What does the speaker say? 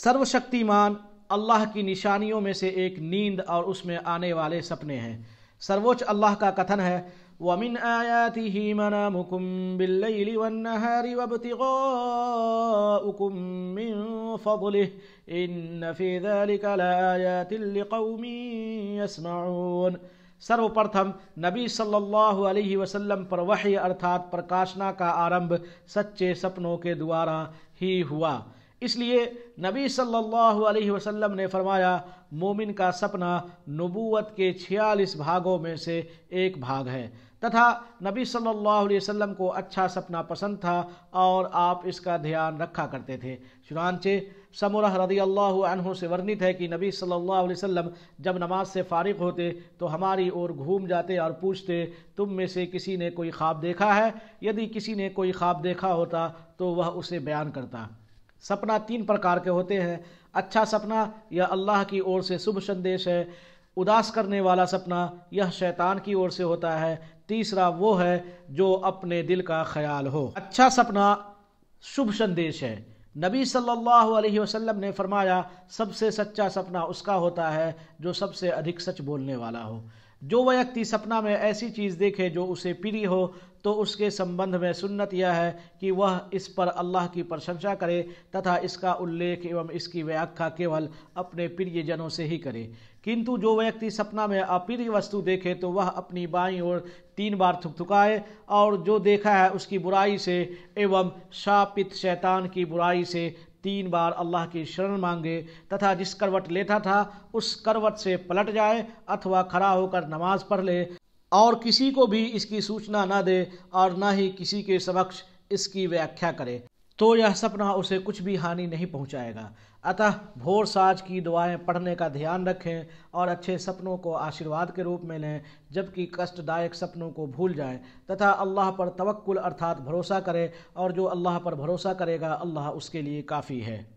सर्वशक्तिमान अल्लाह की निशानियों में से एक नींद और उसमें आने वाले सपने हैं सर्वोच्च अल्लाह का कथन है वमिन आयाति ही मना मुकुम बिल्लैली वन्नहारी वबतिगाउकुम मिन फदलिह इन फी ذلك लआयातिन लिकौमी सर्वप्रथम नबी सल्लल्लाहु अलैहि वसल्लम पर वही अर्थात प्रकाशना का आरंभ सच्चे सपनों के द्वारा ही हुआ इसलिए नबी सल्लल्लाहु अलैहि वसल्लम ने फरमाया मोमिन का सपना नबूवत के छियालीस भागों में से एक भाग है तथा नबी सल्लल्लाहु अलैहि वसल्लम को अच्छा सपना पसंद था और आप इसका ध्यान रखा करते थे चुनानचे समरह रदी अल्लाह से वर्णित है कि नबी सल्लल्लाहु अलैहि वसल्लम जब नमाज से फारिग होते तो हमारी ओर घूम जाते और पूछते तुम में से किसी ने कोई ख्वाब देखा है यदि किसी ने कोई ख्वाब देखा होता तो वह उसे बयान करता सपना तीन प्रकार के होते हैं अच्छा सपना यह अल्लाह की ओर से शुभ संदेश है उदास करने वाला सपना यह शैतान की ओर से होता है तीसरा वो है जो अपने दिल का ख्याल हो अच्छा सपना शुभ संदेश है नबी सल्लल्लाहु अलैहि वसल्लम ने फरमाया सबसे सच्चा सपना उसका होता है जो सबसे अधिक सच बोलने वाला हो जो व्यक्ति सपना में ऐसी चीज़ देखे जो उसे प्रिय हो तो उसके संबंध में सुन्नत यह है कि वह इस पर अल्लाह की प्रशंसा करे तथा इसका उल्लेख एवं इसकी व्याख्या केवल अपने प्रिय जनों से ही करे किंतु जो व्यक्ति सपना में अप्रिय वस्तु देखे तो वह अपनी बाई ओर तीन बार थुकथुकाए और जो देखा है उसकी बुराई से एवं शापित शैतान की बुराई से तीन बार अल्लाह की शरण मांगे तथा जिस करवट लेता था उस करवट से पलट जाए अथवा खड़ा होकर नमाज पढ़ ले और किसी को भी इसकी सूचना न दे और न ही किसी के समक्ष इसकी व्याख्या करे तो यह सपना उसे कुछ भी हानि नहीं पहुंचाएगा अतः भोर साज की दुआएं पढ़ने का ध्यान रखें और अच्छे सपनों को आशीर्वाद के रूप में लें जबकि कष्टदायक सपनों को भूल जाएं तथा अल्लाह पर तवक्कुल अर्थात भरोसा करें और जो अल्लाह पर भरोसा करेगा अल्लाह उसके लिए काफ़ी है